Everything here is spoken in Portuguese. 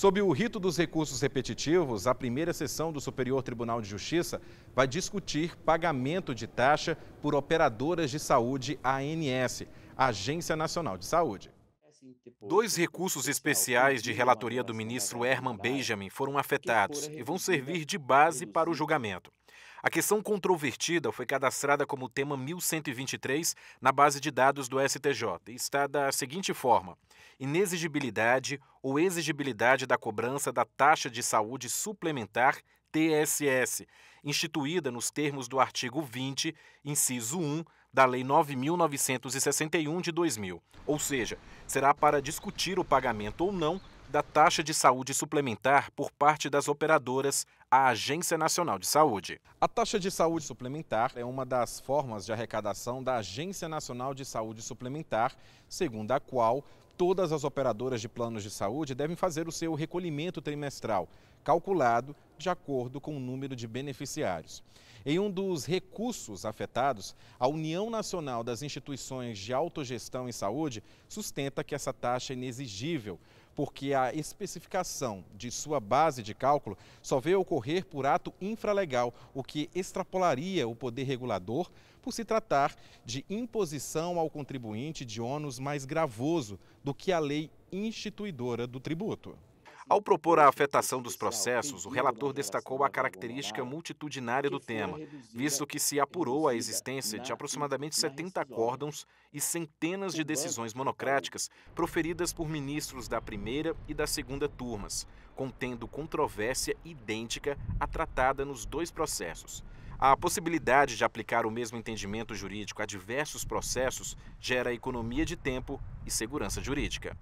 Sob o rito dos recursos repetitivos, a primeira sessão do Superior Tribunal de Justiça vai discutir pagamento de taxa por operadoras de saúde ANS, Agência Nacional de Saúde. Dois recursos especiais de relatoria do ministro Herman Benjamin foram afetados e vão servir de base para o julgamento. A questão controvertida foi cadastrada como tema 1123 na base de dados do STJ e está da seguinte forma: inexigibilidade ou exigibilidade da cobrança da taxa de saúde suplementar TSS, instituída nos termos do artigo 20, inciso 1 da Lei 9.961 de 2000, ou seja, será para discutir o pagamento ou não da taxa de saúde suplementar por parte das operadoras à Agência Nacional de Saúde. A taxa de saúde suplementar é uma das formas de arrecadação da Agência Nacional de Saúde Suplementar, segundo a qual todas as operadoras de planos de saúde devem fazer o seu recolhimento trimestral, calculado de acordo com o número de beneficiários. Em um dos recursos afetados, a União Nacional das Instituições de Autogestão em Saúde sustenta que essa taxa é inexigível, porque a especificação de sua base de cálculo só veio ocorrer ocorrer por ato infralegal, o que extrapolaria o poder regulador por se tratar de imposição ao contribuinte de ônus mais gravoso do que a lei instituidora do tributo. Ao propor a afetação dos processos, o relator destacou a característica multitudinária do tema, visto que se apurou a existência de aproximadamente 70 acórdãos e centenas de decisões monocráticas proferidas por ministros da primeira e da segunda turmas, contendo controvérsia idêntica à tratada nos dois processos. A possibilidade de aplicar o mesmo entendimento jurídico a diversos processos gera economia de tempo e segurança jurídica.